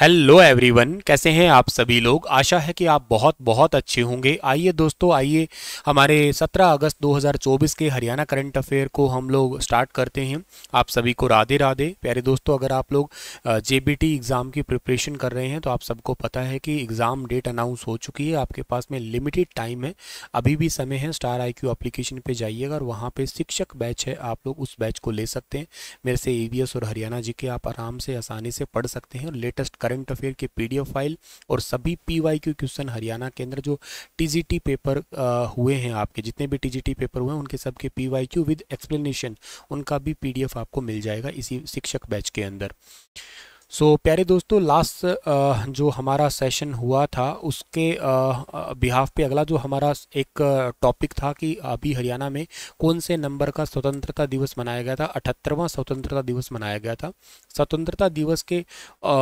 hello everyone कैसे हैं आप सभी लोग आशा है कि आप बहुत बहुत अच्छे होंगे आइए दोस्तों आइए हमारे 17 अगस्त 2024 के हरियाणा करंट अफेयर को हम लोग स्टार्ट करते हैं आप सभी को राधे राधे प्यारे दोस्तों अगर आप लोग जेबीटी एग्ज़ाम की प्रिपरेशन कर रहे हैं तो आप सबको पता है कि एग्ज़ाम डेट अनाउंस हो चुकी है आपके पास में लिमिटेड टाइम है अभी भी समय है स्टार आई क्यू अप्लीकेशन पर जाइएगा और वहाँ पर शिक्षक बैच है आप लोग उस बैच को ले सकते हैं मेरे से ई और हरियाणा जी के आप आराम से आसानी से पढ़ सकते हैं और लेटेस्ट करंट अफेयर के पीडीएफ फाइल और सभी वाई क्यू क्वेश्चन हरियाणा के अंदर जो टीजीटी पेपर हुए हैं आपके जितने भी टीजीटी पेपर हुए हैं उनके सबके पीवाईक्यू विद एक्सप्लेनेशन उनका भी पीडीएफ आपको मिल जाएगा इसी शिक्षक बैच के अंदर सो so, प्यारे दोस्तों लास्ट जो हमारा सेशन हुआ था उसके बिहाफ पे अगला जो हमारा एक टॉपिक था कि अभी हरियाणा में कौन से नंबर का स्वतंत्रता दिवस मनाया गया था अठहत्तरवां स्वतंत्रता दिवस मनाया गया था स्वतंत्रता दिवस के आ,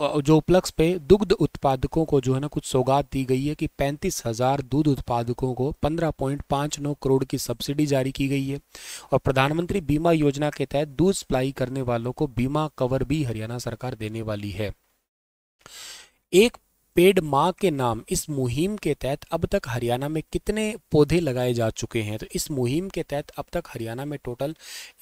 जो पे दुग्ध उत्पादकों को जो है ना कुछ सौगात दी गई है कि पैंतीस हजार दूध उत्पादकों को पंद्रह पॉइंट पांच नौ करोड़ की सब्सिडी जारी की गई है और प्रधानमंत्री बीमा योजना के तहत दूध सप्लाई करने वालों को बीमा कवर भी हरियाणा सरकार देने वाली है एक पेड़ माँ के नाम इस मुहिम के तहत अब तक हरियाणा में कितने पौधे लगाए जा चुके हैं तो इस मुहिम के तहत अब तक हरियाणा में टोटल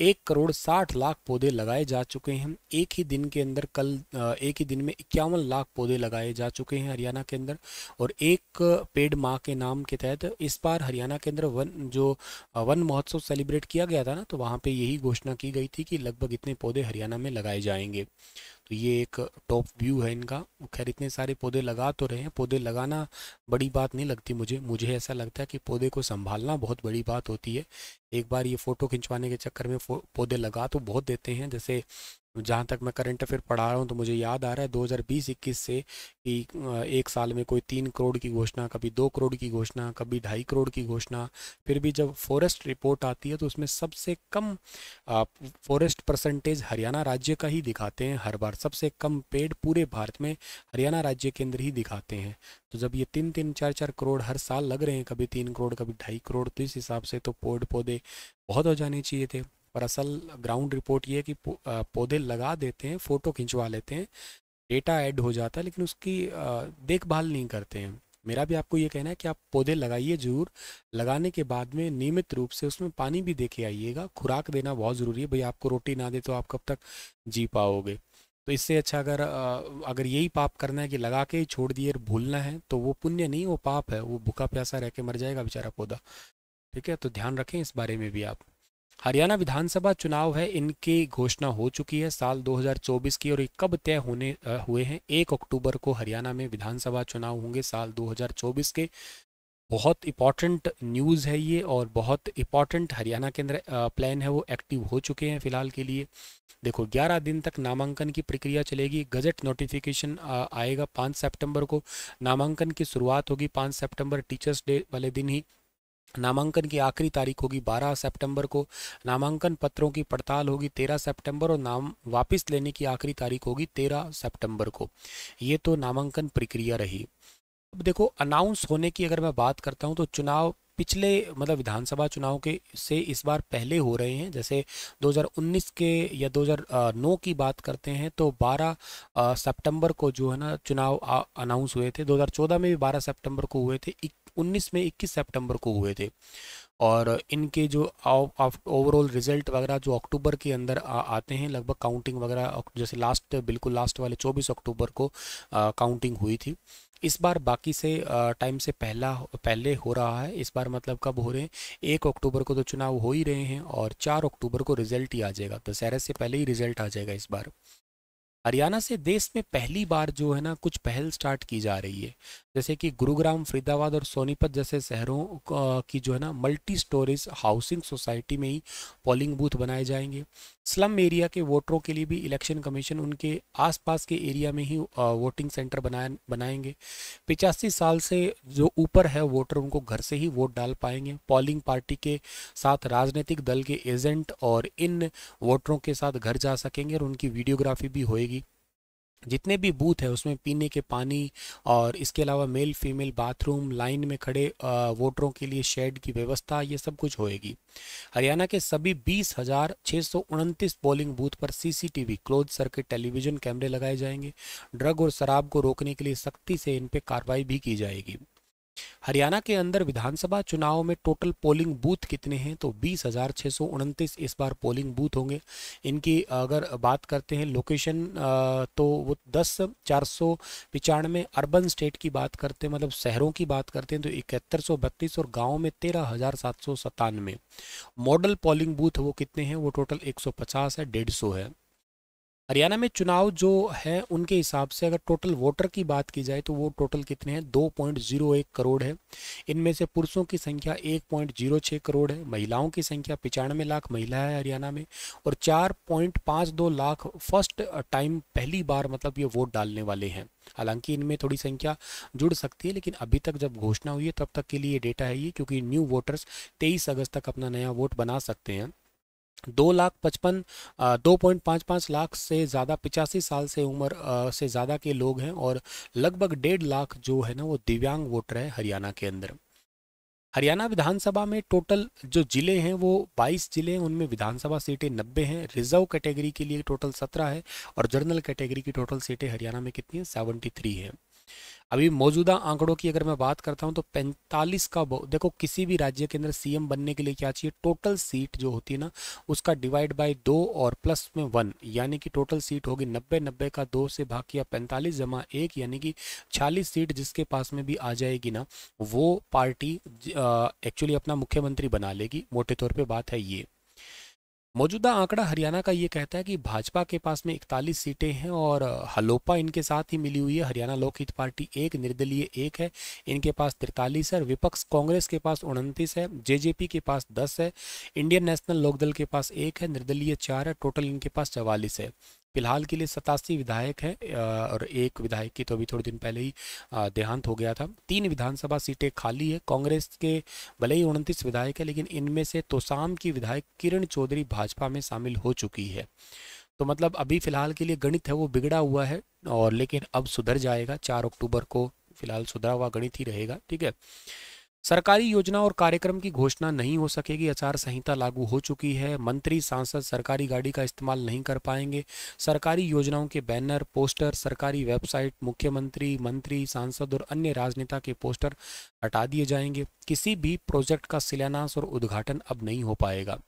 एक करोड़ साठ लाख पौधे लगाए जा चुके हैं एक ही दिन के अंदर कल एक ही दिन में इक्यावन लाख पौधे लगाए जा चुके हैं हरियाणा के अंदर और एक पेड़ माँ के नाम के तहत इस बार हरियाणा के अंदर वन जो वन महोत्सव सेलिब्रेट किया गया था ना तो वहाँ पर यही घोषणा की गई थी कि लगभग इतने पौधे हरियाणा में लगाए जाएंगे तो ये एक टॉप व्यू है इनका खैर इतने सारे पौधे लगा तो रहे हैं पौधे लगाना बड़ी बात नहीं लगती मुझे मुझे ऐसा लगता है कि पौधे को संभालना बहुत बड़ी बात होती है एक बार ये फ़ोटो खिंचवाने के चक्कर में पौधे लगा तो बहुत देते हैं जैसे जहाँ तक मैं करंट अफेयर पढ़ा रहा हूँ तो मुझे याद आ रहा है 2020-21 से कि एक साल में कोई तीन करोड़ की घोषणा कभी दो करोड़ की घोषणा कभी ढाई करोड़ की घोषणा फिर भी जब फॉरेस्ट रिपोर्ट आती है तो उसमें सबसे कम फॉरेस्ट परसेंटेज हरियाणा राज्य का ही दिखाते हैं हर बार सबसे कम पेड़ पूरे भारत में हरियाणा राज्य के अंदर ही दिखाते हैं तो जब ये तीन तीन चार चार करोड़ हर साल लग रहे हैं कभी तीन करोड़ कभी ढाई करोड़ तो इस हिसाब से तो पेड़ पौधे बहुत हो जाने चाहिए थे पर असल ग्राउंड रिपोर्ट ये है कि पौधे लगा देते हैं फ़ोटो खिंचवा लेते हैं डेटा ऐड हो जाता है लेकिन उसकी देखभाल नहीं करते हैं मेरा भी आपको ये कहना है कि आप पौधे लगाइए जरूर लगाने के बाद में नियमित रूप से उसमें पानी भी देके आइएगा खुराक देना बहुत ज़रूरी है भाई आपको रोटी ना दे तो आप कब तक जी पाओगे तो इससे अच्छा अगर अगर यही पाप करना है कि लगा के छोड़ दिए भूलना है तो वो पुण्य नहीं वो पाप है वो भूखा प्यासा रह के मर जाएगा बेचारा पौधा ठीक है तो ध्यान रखें इस बारे में भी आप हरियाणा विधानसभा चुनाव है इनकी घोषणा हो चुकी है साल 2024 की और ये कब तय होने हुए हैं एक अक्टूबर को हरियाणा में विधानसभा चुनाव होंगे साल 2024 के बहुत इम्पॉर्टेंट न्यूज़ है ये और बहुत इम्पॉर्टेंट हरियाणा के अंदर प्लान है वो एक्टिव हो चुके हैं फिलहाल के लिए देखो 11 दिन तक नामांकन की प्रक्रिया चलेगी गजट नोटिफिकेशन आएगा 5 सितंबर को नामांकन की शुरुआत होगी 5 सितंबर टीचर्स डे वाले दिन ही नामांकन की आखिरी तारीख होगी 12 सितंबर को नामांकन पत्रों की पड़ताल होगी 13 सितंबर और नाम वापस लेने की आखिरी तारीख होगी 13 सितंबर को ये तो नामांकन प्रक्रिया रही अब देखो अनाउंस होने की अगर मैं बात करता हूँ तो चुनाव पिछले मतलब विधानसभा चुनाव के से इस बार पहले हो रहे हैं जैसे 2019 के या 2009 की बात करते हैं तो 12 सितंबर को जो है ना चुनाव अनाउंस हुए थे 2014 में भी 12 सितंबर को हुए थे 2019 में 21 सितंबर को हुए थे और इनके जो ओवरऑल रिजल्ट वगैरह जो अक्टूबर के अंदर आ, आते हैं लगभग काउंटिंग वगैरह जैसे लास्ट बिल्कुल लास्ट वाले 24 अक्टूबर को आ, काउंटिंग हुई थी इस बार बाकी से टाइम से पहला पहले हो रहा है इस बार मतलब कब हो रहे हैं एक अक्टूबर को तो चुनाव हो ही रहे हैं और चार अक्टूबर को रिजल्ट ही आ जाएगा सैरस तो से पहले ही रिजल्ट आ जाएगा इस बार हरियाणा से देश में पहली बार जो है ना कुछ पहल स्टार्ट की जा रही है जैसे कि गुरुग्राम फरीदाबाद और सोनीपत जैसे शहरों की जो है ना मल्टी स्टोरेज हाउसिंग सोसाइटी में ही पोलिंग बूथ बनाए जाएंगे स्लम एरिया के वोटरों के लिए भी इलेक्शन कमीशन उनके आसपास के एरिया में ही वोटिंग सेंटर बनाए बनाएंगे पिचासी साल से जो ऊपर है वोटर उनको घर से ही वोट डाल पाएंगे पोलिंग पार्टी के साथ राजनीतिक दल के एजेंट और इन वोटरों के साथ घर जा सकेंगे और उनकी वीडियोग्राफी भी होएगी जितने भी बूथ है उसमें पीने के पानी और इसके अलावा मेल फीमेल बाथरूम लाइन में खड़े वोटरों के लिए शेड की व्यवस्था ये सब कुछ होएगी हरियाणा के सभी बीस हजार छः सौ उनतीस पोलिंग बूथ पर सीसीटीवी क्लोज सर्किट टेलीविजन कैमरे लगाए जाएंगे ड्रग और शराब को रोकने के लिए सख्ती से इन पर कार्रवाई भी की जाएगी हरियाणा के अंदर विधानसभा चुनाव में टोटल पोलिंग बूथ कितने हैं तो बीस हजार छः सौ उनतीस इस बार पोलिंग बूथ होंगे इनकी अगर बात करते हैं लोकेशन तो वो दस चार सौ पचानवे अर्बन स्टेट की बात करते हैं मतलब शहरों की बात करते हैं तो इकहत्तर सौ बत्तीस और गाँव में तेरह हजार सात सौ सतानवे मॉडल पोलिंग बूथ वो कितने हैं वो टोटल एक सौ पचास है डेढ़ सौ है हरियाणा में चुनाव जो है उनके हिसाब से अगर टोटल वोटर की बात की जाए तो वो टोटल कितने हैं दो पॉइंट जीरो एक करोड़ है इनमें से पुरुषों की संख्या एक पॉइंट जीरो छः करोड़ है महिलाओं की संख्या पचानवे लाख महिला है हरियाणा में और चार पॉइंट पाँच दो लाख फर्स्ट टाइम पहली बार मतलब ये वोट डालने वाले हैं हालांकि इनमें थोड़ी संख्या जुड़ सकती है लेकिन अभी तक जब घोषणा हुई है तब तक के लिए डेटा है ये क्योंकि न्यू वोटर्स तेईस अगस्त तक अपना नया वोट बना सकते हैं दो लाख पचपन दो पॉइंट पाँच पाँच लाख से ज़्यादा पिचासी साल से उम्र से ज़्यादा के लोग हैं और लगभग डेढ़ लाख जो है ना वो दिव्यांग वोटर है हरियाणा के अंदर हरियाणा विधानसभा में टोटल जो जिले हैं वो 22 जिले हैं उनमें विधानसभा सीटें 90 हैं रिजर्व कैटेगरी के लिए टोटल 17 है और जनरल कैटेगरी की टोटल सीटें हरियाणा में कितनी है 73 है अभी मौजूदा आंकड़ों की अगर मैं बात करता हूं तो 45 का देखो किसी भी राज्य के अंदर सीएम बनने के लिए क्या चाहिए टोटल सीट जो होती है ना उसका डिवाइड बाय दो और प्लस में वन यानी कि टोटल सीट होगी नब्बे नब्बे का दो से भाग किया पैंतालीस जमा एक यानी कि 40 सीट जिसके पास में भी आ जाएगी ना वो पार्टी एक्चुअली अपना मुख्यमंत्री बना लेगी मोटे तौर पर बात है ये मौजूदा आंकड़ा हरियाणा का ये कहता है कि भाजपा के पास में इकतालीस सीटें हैं और हलोपा इनके साथ ही मिली हुई है हरियाणा लोकहित पार्टी एक निर्दलीय एक है इनके पास तिरतालीस है विपक्ष कांग्रेस के पास उनतीस है जेजेपी के पास दस है इंडियन नेशनल लोकदल के पास एक है निर्दलीय चार है टोटल इनके पास चवालीस है फिलहाल के लिए सतासी विधायक हैं और एक विधायक की तो अभी थोड़े दिन पहले ही देहांत हो गया था तीन विधानसभा सीटें खाली है कांग्रेस के भले ही उनतीस विधायक है लेकिन इनमें से तोसाम की विधायक किरण चौधरी भाजपा में शामिल हो चुकी है तो मतलब अभी फिलहाल के लिए गणित है वो बिगड़ा हुआ है और लेकिन अब सुधर जाएगा चार अक्टूबर को फिलहाल सुधरा हुआ गणित ही रहेगा ठीक है सरकारी योजना और कार्यक्रम की घोषणा नहीं हो सकेगी आचार संहिता लागू हो चुकी है मंत्री सांसद सरकारी गाड़ी का इस्तेमाल नहीं कर पाएंगे सरकारी योजनाओं के बैनर पोस्टर सरकारी वेबसाइट मुख्यमंत्री मंत्री सांसद और अन्य राजनेता के पोस्टर हटा दिए जाएंगे किसी भी प्रोजेक्ट का शिलान्यास और उद्घाटन अब नहीं हो पाएगा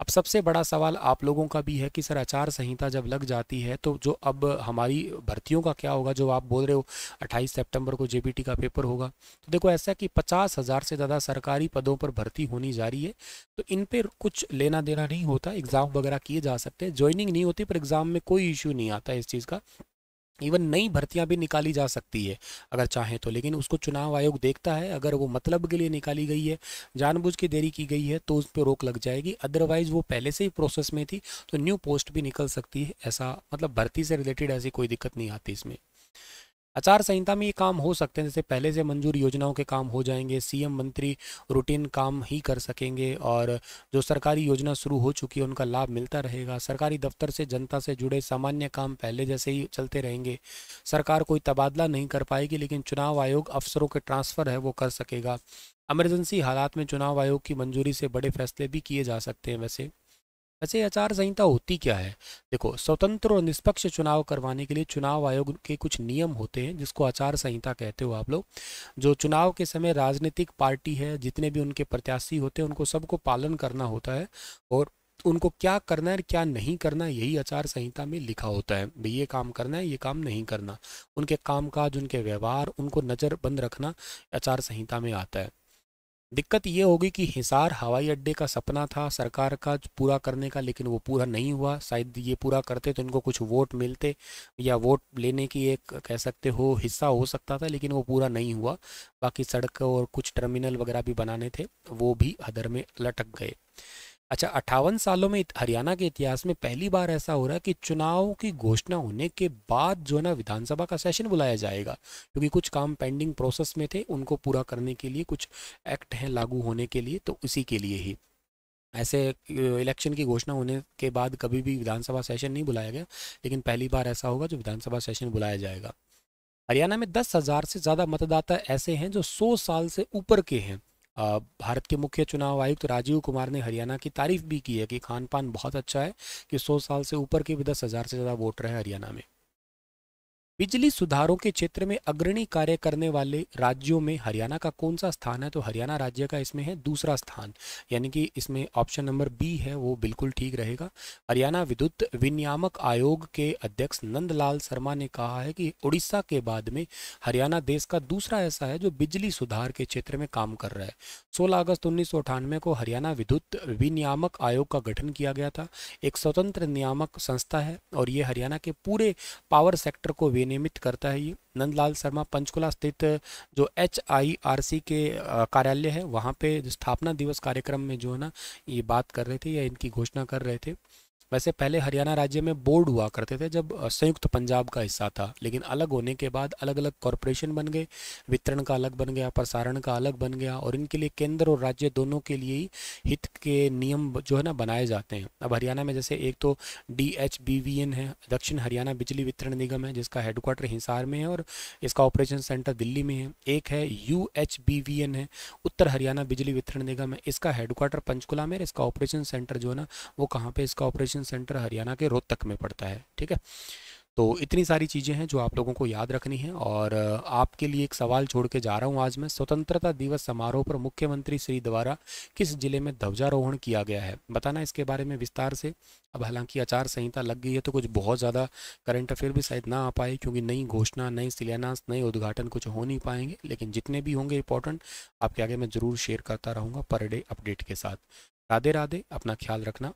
अब सबसे बड़ा सवाल आप लोगों का भी है कि सर आचार संहिता जब लग जाती है तो जो अब हमारी भर्तियों का क्या होगा जो आप बोल रहे हो 28 सितंबर को जेबीटी का पेपर होगा तो देखो ऐसा कि पचास हज़ार से ज़्यादा सरकारी पदों पर भर्ती होनी जा रही है तो इन पर कुछ लेना देना नहीं होता एग्ज़ाम वगैरह किए जा सकते हैं ज्वाइनिंग नहीं होती पर एग्ज़ाम में कोई इश्यू नहीं आता इस चीज़ का इवन नई भर्तियां भी निकाली जा सकती है अगर चाहें तो लेकिन उसको चुनाव आयोग देखता है अगर वो मतलब के लिए निकाली गई है जानबूझ के देरी की गई है तो उस पर रोक लग जाएगी अदरवाइज़ वो पहले से ही प्रोसेस में थी तो न्यू पोस्ट भी निकल सकती है ऐसा मतलब भर्ती से रिलेटेड ऐसी कोई दिक्कत नहीं आती इसमें आचार संहिता में ये काम हो सकते हैं जैसे पहले से मंजूर योजनाओं के काम हो जाएंगे सीएम मंत्री रूटीन काम ही कर सकेंगे और जो सरकारी योजना शुरू हो चुकी है उनका लाभ मिलता रहेगा सरकारी दफ्तर से जनता से जुड़े सामान्य काम पहले जैसे ही चलते रहेंगे सरकार कोई तबादला नहीं कर पाएगी लेकिन चुनाव आयोग अफसरों के ट्रांसफ़र है वो कर सकेगा एमरजेंसी हालात में चुनाव आयोग की मंजूरी से बड़े फैसले भी किए जा सकते हैं वैसे वैसे आचार संहिता होती क्या है देखो स्वतंत्र और निष्पक्ष चुनाव करवाने के लिए चुनाव आयोग के कुछ नियम होते हैं जिसको आचार संहिता कहते हो आप लोग जो चुनाव के समय राजनीतिक पार्टी है जितने भी उनके प्रत्याशी होते हैं उनको सबको पालन करना होता है और उनको क्या करना है क्या नहीं करना यही आचार संहिता में लिखा होता है भाई ये काम करना है ये काम नहीं करना उनके कामकाज उनके व्यवहार उनको नज़रबंद रखना आचार संहिता में आता है दिक्कत ये होगी कि हिसार हवाई अड्डे का सपना था सरकार का पूरा करने का लेकिन वो पूरा नहीं हुआ शायद ये पूरा करते तो इनको कुछ वोट मिलते या वोट लेने की एक कह सकते हो हिस्सा हो सकता था लेकिन वो पूरा नहीं हुआ बाकी सड़क और कुछ टर्मिनल वगैरह भी बनाने थे वो भी अदर में लटक गए अच्छा अट्ठावन सालों में हरियाणा के इतिहास में पहली बार ऐसा हो रहा है कि चुनाव की घोषणा होने के बाद जो है ना विधानसभा का सेशन बुलाया जाएगा क्योंकि कुछ काम पेंडिंग प्रोसेस में थे उनको पूरा करने के लिए कुछ एक्ट हैं लागू होने के लिए तो उसी के लिए ही ऐसे इलेक्शन की घोषणा होने के बाद कभी भी विधानसभा सेशन नहीं बुलाया गया लेकिन पहली बार ऐसा होगा जो विधानसभा सेशन बुलाया जाएगा हरियाणा में दस हज़ार से ज़्यादा मतदाता ऐसे हैं जो सौ साल से ऊपर के हैं भारत के मुख्य चुनाव आयुक्त राजीव कुमार ने हरियाणा की तारीफ भी की है कि खान पान बहुत अच्छा है कि सौ साल से ऊपर के भी दस हज़ार से ज़्यादा वोटर हैं हरियाणा में बिजली सुधारों के क्षेत्र में अग्रणी कार्य करने वाले राज्यों में हरियाणा का कौन सा स्थान है तो हरियाणा राज्य का इसमें है दूसरा स्थान यानी कि इसमें ऑप्शन नंबर बी है वो बिल्कुल ठीक रहेगा हरियाणा विद्युत विनियामक आयोग के अध्यक्ष नंदलाल शर्मा ने कहा है कि उड़ीसा के बाद में हरियाणा देश का दूसरा ऐसा है जो बिजली सुधार के क्षेत्र में काम कर रहा है सोलह अगस्त उन्नीस को हरियाणा विद्युत विनियामक आयोग का गठन किया गया था एक स्वतंत्र नियामक संस्था है और ये हरियाणा के पूरे पावर सेक्टर को विनियमित करता है ये नंदलाल शर्मा पंचकुला स्थित जो एच आई आर सी के कार्यालय है वहाँ पे स्थापना दिवस कार्यक्रम में जो है ना ये बात कर रहे थे या इनकी घोषणा कर रहे थे वैसे पहले हरियाणा राज्य में बोर्ड हुआ करते थे जब संयुक्त पंजाब का हिस्सा था लेकिन अलग होने के बाद अलग अलग कॉरपोरेशन बन गए वितरण का अलग बन गया प्रसारण का अलग बन गया और इनके लिए केंद्र और राज्य दोनों के लिए ही हित के नियम जो है ना बनाए जाते हैं अब हरियाणा में जैसे एक तो D H B V N है दक्षिण हरियाणा बिजली वितरण निगम है जिसका हेडक्वार्टर हिसार में है और इसका ऑपरेशन सेंटर दिल्ली में है एक है U H B V N है उत्तर हरियाणा बिजली वितरण निगम है इसका हेडक्वार्टर पंचकुला में इसका ऑपरेशन सेंटर जो है ना वो कहाँ पर इसका ऑपरेशन कोचिंग सेंटर हरियाणा के रोहतक में पड़ता है ठीक है तो इतनी सारी चीज़ें हैं जो आप लोगों को याद रखनी है और आपके लिए एक सवाल छोड़ के जा रहा हूँ आज मैं स्वतंत्रता दिवस समारोह पर मुख्यमंत्री श्री द्वारा किस जिले में ध्वजारोहण किया गया है बताना इसके बारे में विस्तार से अब हालांकि आचार संहिता लग गई है तो कुछ बहुत ज़्यादा करंट अफेयर भी शायद ना आ पाए क्योंकि नई घोषणा नए शिलान्यास नए उद्घाटन कुछ हो नहीं पाएंगे लेकिन जितने भी होंगे इंपॉर्टेंट आपके आगे मैं ज़रूर शेयर करता रहूँगा पर डे अपडेट के साथ राधे राधे अपना ख्याल रखना